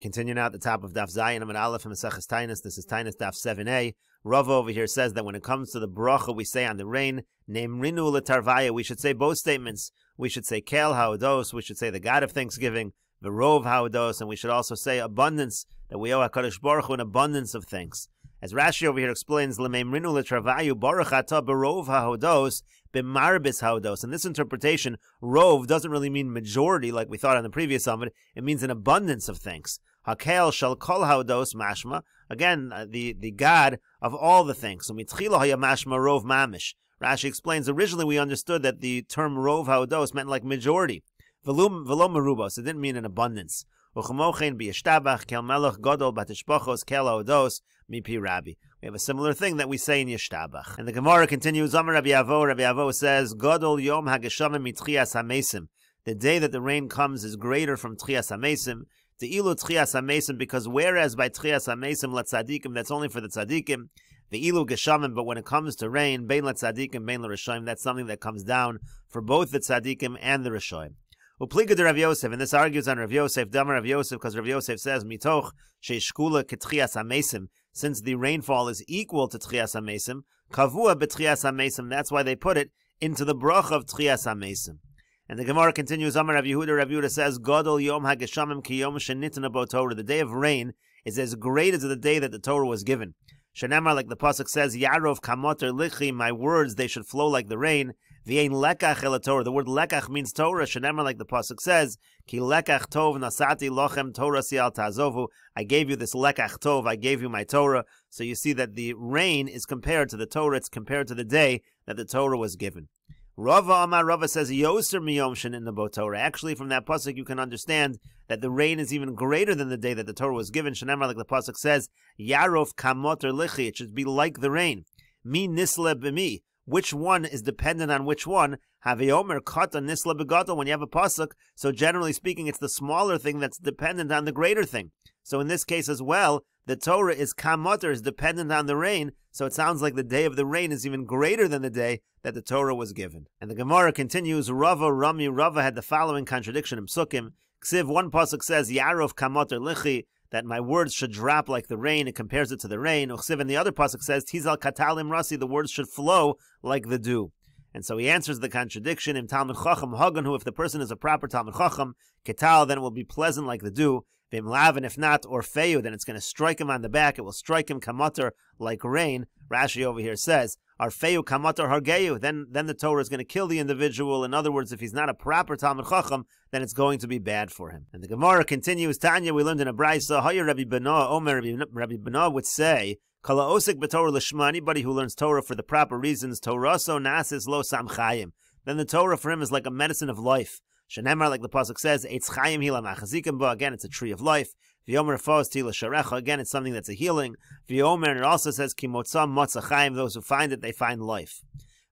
Continuing out the top of Daf Zayin Amid Aleph Maseches Tainus. This is Tainus Daf Seven A. Rava over here says that when it comes to the bracha we say on the rain, Nemrinu letarvaya, we should say both statements. We should say Kel Haodos. We should say the God of Thanksgiving, the Rove Haodos, and we should also say abundance that we owe Hakadosh Baruch Hu an abundance of things. As Rashi over here explains, Lememrinu letarvayu Baruch Ata Berov Haodos bimarbis haodos. In this interpretation, rove doesn't really mean majority like we thought on the previous summit. It means an abundance of things. Hakel shall call haodos mashma. Again, uh, the, the God of all the things. So mitchilo haya mashma rov mamish. Rashi explains, originally we understood that the term rov haodos meant like majority. Velum, merubos. It didn't mean an abundance. Uchamochen biyashtabach kel melech godol batishpochos kel haodos mipi rabbi. We have a similar thing that we say in Yishtabach. And the Gemara continues, Amar Rabbi Avo, Rabbi Avo says, Godol yom hageshamim mitchias hamesim. The day that the rain comes is greater from Tchias HaMesim to ilu tchias amesim, because whereas by tchias amesim latzadikim, that's only for the tzadikim, the ilu geshamim, but when it comes to rain, bein latzadikim, bein l'rishayim, that's something that comes down for both the tzadikim and the rishayim. Upliga de Rav Yosef, and this argues on Rav Yosef, Damar Rav Yosef, because Rav Yosef says, mitoch sheishkula ketchias amesim, since the rainfall is equal to tchias amesim, kavua betchias amesim, that's why they put it into the brach of tchias amesim. And the Gemara continues, Amar Rav Yehuda, Rav Yehuda says, Godol yom hageshamim ki yom shenitna bo Torah. The day of rain is as great as the day that the Torah was given. Shanema, like the Pasuk says, Yarov kamoter lichi, my words, they should flow like the rain. V'ein lekach el Torah. The word lekach means Torah. Shanema, like the Pasuk says, Ki lekach tov nasati lochem Torah sial tazovu. I gave you this lekach tov, I gave you my Torah. So you see that the rain is compared to the Torah, it's compared to the day that the Torah was given. Rava Amar Rava says Yoser Miyomshin in the Bo Torah. Actually, from that pasuk, you can understand that the rain is even greater than the day that the Torah was given. Shanema, like the pasuk says, Yarov Kamot or Lichi. It should be like the rain. Mi Nisle bemi, Which one is dependent on which one? Haviomer Kata Nisle Begato. When you have a pasuk, so generally speaking, it's the smaller thing that's dependent on the greater thing. So in this case as well, the Torah is kamoter, is dependent on the rain, so it sounds like the day of the rain is even greater than the day that the Torah was given. And the Gemara continues, Rava Rami Rava had the following contradiction in Psukim. Ksiv, one pasuk says, Yarov kamoter lichi, that my words should drop like the rain. It compares it to the rain. Uchsiv, and the other pasuk says, Tizal katalim rasi, the words should flow like the dew. And so he answers the contradiction in Talmud Chacham Hagan, who if the person is a proper Talmud Chacham, Ketal, then it will be pleasant like the dew. Vimlavin, if not, or feyu, then it's going to strike him on the back. It will strike him kamater like rain. Rashi over here says, Arfeu kamater hargeyu. Then, then the Torah is going to kill the individual. In other words, if he's not a proper Talmud Chacham, then it's going to be bad for him. And the Gemara continues, Tanya, we learned in a Brisa, Hayer Rabbi Benoah, Omer Rabbi, Rabbi Benoah would say, Kala osik b'Torah l'shma, anybody who learns Torah for the proper reasons, Toraso nasis lo samchayim. Then the Torah for him is like a medicine of life. Shenemar, like the pasuk says, Eitz Chaim Hila Machazikim Bo. Again, it's a tree of life. V'yomer Fos Tila Sharecha. Again, it's something that's a healing. V'yomer, and it also says Kimotzam Motzachaim. Those who find it, they find life.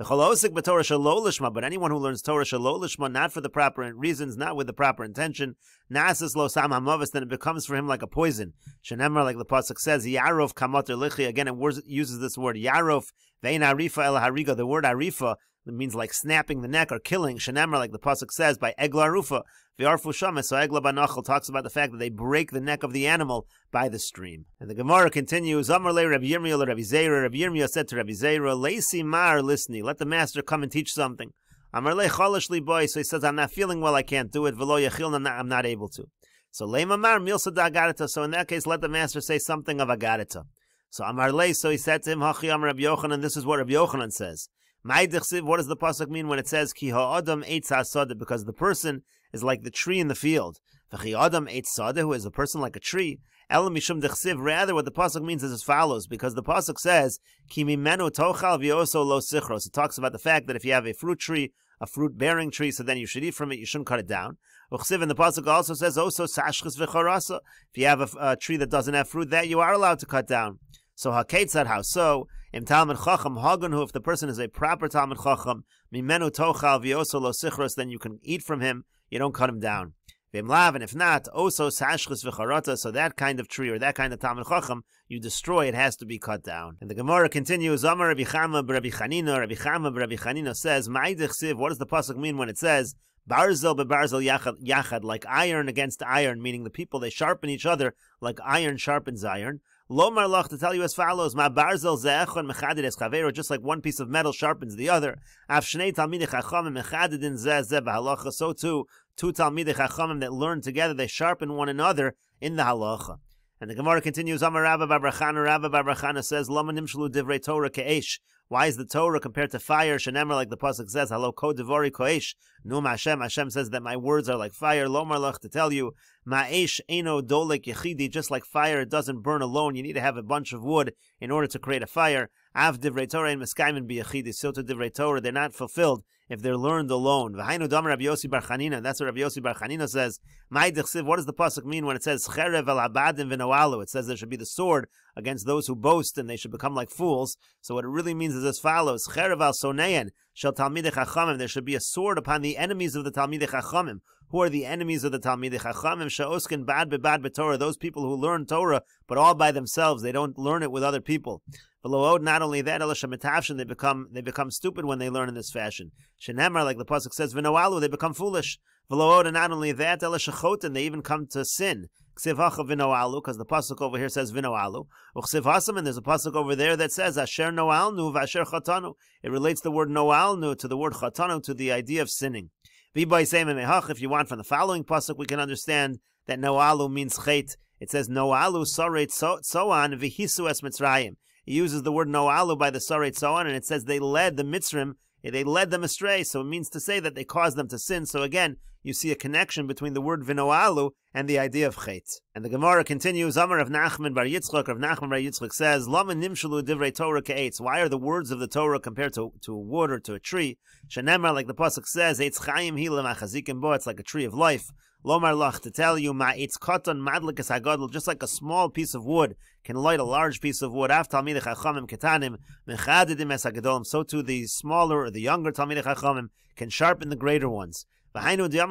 V'cholosik b'Torah shalolishma. But anyone who learns Torah shalolishma, not for the proper reasons, not with the proper intention, nasis lo sam hamavis, then it becomes for him like a poison. Shenemar, like the pasuk says, yarov kamoter lichi. Again, it uses this word yarov. Vein arifa el hariga. The word arifa it means like snapping the neck or killing. Shenemar, like the pasuk says, by eglarufa v'arfu shamas. So egla talks about the fact that they break the neck of the animal by the stream. And the Gemara continues: Amarle Rav Yirmiyah, Rav Zera. Rabbi Yirmiyah said to Rav Zera, "Leisi mar listen, Let the master come and teach something." Amarle chalashli boy. So he says, "I'm not feeling well. I can't do it. V'lo yachilna. I'm not able to." So lema mar milsa agarita. So in that case, let the master say something of agarita. So Amarle. So he said to him, "Hachi Amar Rav Yochanan." This is what Rav Yochanan says what does the pasuk mean when it says ki ha'adam eitz ha'asada? Because the person is like the tree in the field. V'chi adam eitz sada, who is a person like a tree. Elam mishum dechsiv. Rather, what the pasuk means is as follows, because the pasuk says ki mimenu tochal v'yoso lo sichros. It talks about the fact that if you have a fruit tree, a fruit bearing tree, so then you should eat from it. You shouldn't cut it down. Uchsiv, and the pasuk also says also sashchis v'charasa. If you have a, a, tree that doesn't have fruit, that you are allowed to cut down. So ha'ketzad, how so? In Talmud Chacham who if the person is a proper Talmud Chacham, Mimenu Tochal Vioso Lo then you can eat from him, you don't cut him down. Vimlav, and if not, Oso Sashchis Vicharata, so that kind of tree or that kind of Talmud Chacham, you destroy, it has to be cut down. And the Gemara continues, Omar Rabbi Chama Rabbi Chanina, Rabbi Chama Rabbi Chanina says, Ma'idich Siv, what does the Pasuk mean when it says, Barzel bebarzel yachad, yachad, like iron against iron, meaning the people, they sharpen each other like iron sharpens iron. Lomar Loch to tell you as follows: Ma barzel zeechon mechadid es chaveru, just like one piece of metal sharpens the other. Af shnei talmidei chachamim in zeh zeh So too, two talmidei chachamim that learn together, they sharpen one another in the halacha. And the Gemara continues: Amar Rabba Bar Rabba Bar says, "Lama nimshlu divrei Torah ke'esh." Why is the Torah compared to fire? Shenemer, like the pasuk says, "Halo ko devari koesh." Num Hashem. Hashem says that my words are like fire. Lomar lach to tell you, ma'esh eno dolek yechidi. Just like fire, it doesn't burn alone. You need to have a bunch of wood in order to create a fire. Av divrei Torah and miskaimin biyechidi. So to divrei Torah, they're not fulfilled if they're learned alone. That's what Rabbi Yossi Bar Chanina says. What does the pasuk mean when it says cherev al abadim v'noalu? It says there should be the sword against those who boast and they should become like fools. So what it really means is as follows: cherev al sonein shel talmidei chachamim. There should be a sword upon the enemies of the talmidei chachamim who are the enemies of the Talmidei Chachamim, Sha'oskin Bad Bad Torah. those people who learn Torah, but all by themselves. They don't learn it with other people. Not only that, Elisha they become they become stupid when they learn in this fashion. Shenemar, like the pasuk says, Vinoalu, they become foolish. And not only that, Elisha they even come to sin because the pasuk over here says vinoalu. Uchsiv and there's a pasuk over there that says asher noalnu v'asher chatanu. It relates the word noalnu to the word chatanu to the idea of sinning. If you want from the following pasuk, we can understand that noalu means chait. It says noalu so on vihisu es mitzrayim. He uses the word noalu by the so on and it says they led the mitzrim, they led them astray. So it means to say that they caused them to sin. So again, you see a connection between the word vinoalu and the idea of chait. And the Gemara continues, Amar of Nachman bar Yitzchak, of Nachman bar Yitzchak says, Lama nimshalu divrei Torah ke'etz. Why are the words of the Torah compared to, to a wood or to a tree? Shenemar, like the Pasuk says, Eitz chayim hilam achazikim bo, it's like a tree of life. Lomar lach, to tell you, ma'itz katan madlikas hagadol, just like a small piece of wood can light a large piece of wood. Af talmidei chachamim ketanim, mechadedim es hagadolim. So too the smaller or the younger the chachamim can sharpen the greater ones. And that's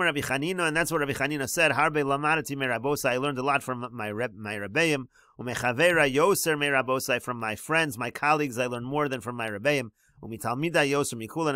what Rabbi Chanina said. Harbe lamarati merabosa. I learned a lot from my my rebbeim. Umechavera yoser merabosai. From my friends, my colleagues, I learned more than from my rabbeim and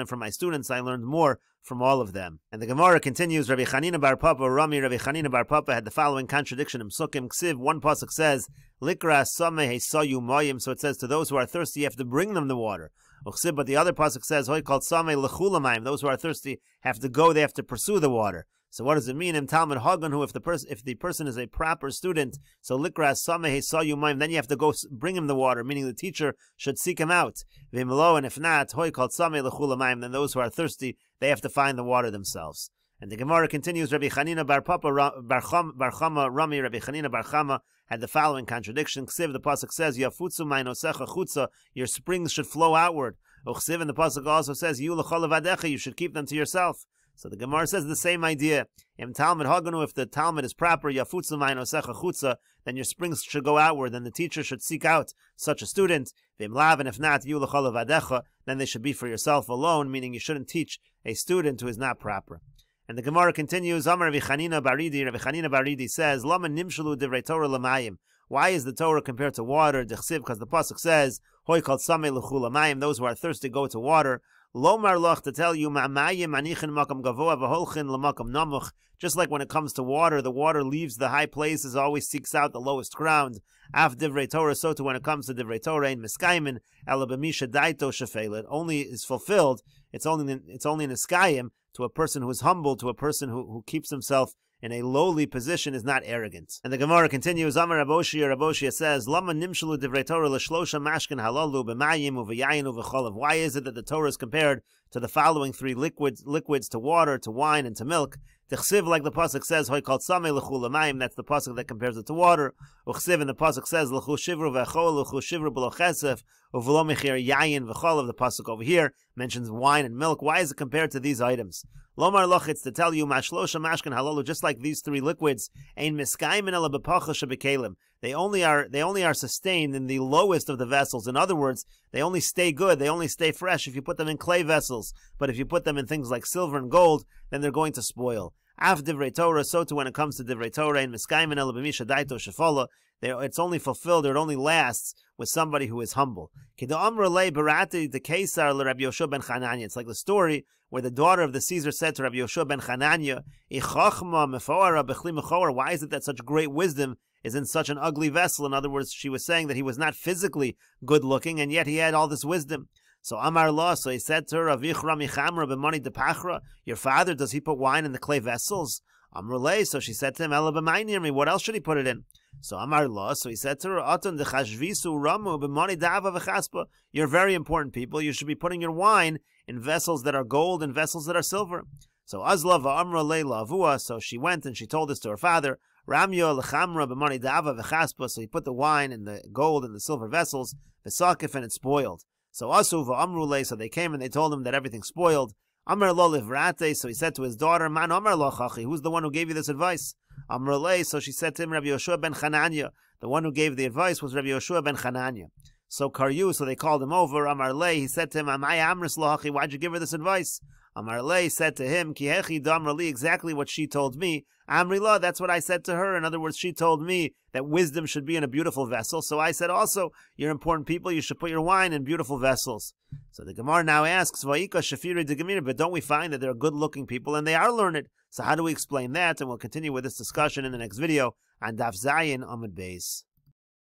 from my students I learned more from all of them. And the Gemara continues, Rabbi Chanina bar Papa, Rami, Rabbi Chanina bar Papa had the following contradiction in Sukkim Ksiv. One pasuk says, Likra He Soyu mayim. So it says, to those who are thirsty, you have to bring them the water. But the other pasuk says, Hoy called sameh lechulamim. Those who are thirsty have to go, they have to pursue the water. So what does it mean? Im Talmud Hagan, who if the person if the person is a proper student, so Likras saw you Maim, then you have to go bring him the water, meaning the teacher should seek him out. Vimlo, and if not, Hoy called Sameh Lechula Maim, then those who are thirsty, they have to find the water themselves. And the Gemara continues, Rabbi Chanina Bar Papa Bar Chama Rami, Rabbi Chanina Bar Chama had the following contradiction. Ksiv, the Pasuk says, Yafutsu Mainosecha Chutza, your springs should flow outward. Uchsiv, and the Pasuk also says, Yu Lechol you should keep them to yourself. So the Gemara says the same idea. In Talmud Hagenu, if the Talmud is proper, Yafutza Mainosecha Chutza, then your springs should go outward, then the teacher should seek out such a student. Vim and if not, Yulachol Vadecha, then they should be for yourself alone, meaning you shouldn't teach a student who is not proper. And the Gemara continues, Amar Vichanina Baridi, Rav Chanina Baridi says, Lama Nimshalu Divrei Torah Lamayim. Why is the Torah compared to water? Because the Pasuk says, Hoy called Same Lamayim, those who are thirsty go to water. Lomar loch to tell you ma'amayim anichin makam gavoa v'holchin lamakam namuch. Just like when it comes to water, the water leaves the high places, always seeks out the lowest ground. Af divrei Torah, so too when it comes to divrei Torah in miskaimin elabamisha daito shefelet. Only is fulfilled. It's only in, it's only in a to a person who is humble, to a person who, who keeps himself in a lowly position is not arrogant. And the Gemara continues, Amar Raboshia, Raboshia says, Lama nimshalu divrei Torah l'shlosha mashkin halalu b'mayim u'v'yayin u'v'cholav. Why is it that the Torah is compared to the following three liquids, liquids to water, to wine, and to milk? Tichsiv, like the pasuk says, hoy called same l'chulamayim. That's the pasuk that compares it to water. Uchsiv, and the pasuk says, l'chu shivru v'achol, l'chu shivru u'v'lo mechir yayin v'cholav. The pasuk over here mentions wine and milk. Why is it compared to these items? Lomar loch, to tell you, mashlosha mashkin halalu, just like these three liquids, ain miskaimin ala They only are they only are sustained in the lowest of the vessels. In other words, they only stay good, they only stay fresh if you put them in clay vessels. But if you put them in things like silver and gold, then they're going to spoil. Av divrei Torah, so too when it comes to divrei Torah and miskaimen el b'misha daito shefola, it's only fulfilled or it only lasts with somebody who is humble. ben It's like the story where the daughter of the Caesar said to Rabbi Yoshua ben Chananya, Why is it that such great wisdom is in such an ugly vessel? In other words, she was saying that he was not physically good looking, and yet he had all this wisdom. So Amar law, so he said to her, Avichra michamra b'mani depachra, your father, does he put wine in the clay vessels? Amrulay, so she said to him, Ela me, what else should he put it in? So Amar law, so he said to her, Atun dechashvisu ramu B'moni da'ava v'chaspa, you're very important people, you should be putting your wine in vessels that are gold and vessels that are silver. So Azlava Amrulay lavua, so she went and she told this to her father, Ramyo L'Chamra B'moni da'ava v'chaspa, so he put the wine in the gold and the silver vessels, v'sakif, and it spoiled. So Asu v'amrule, so they came and they told him that everything's spoiled. Amr livrate, so he said to his daughter, Man Amr who's the one who gave you this advice? Amrle, so she said to him, Rabbi Yoshua ben Chananya. The one who gave the advice was Rabbi Yoshua ben Chananya. So Karyu, so they called him over, Amrle, he said to him, Am I Amris Lahachi, why'd you give her this advice? Amarle said to him, Kihechi damrali, exactly what she told me. Amrila, that's what I said to her. In other words, she told me that wisdom should be in a beautiful vessel. So I said also, you're important people, you should put your wine in beautiful vessels. So the Gemara now asks, Vaika Shafiri de Gemir, but don't we find that they're good looking people and they are learned? So how do we explain that? And we'll continue with this discussion in the next video on Daf Zayin Ahmed Beis.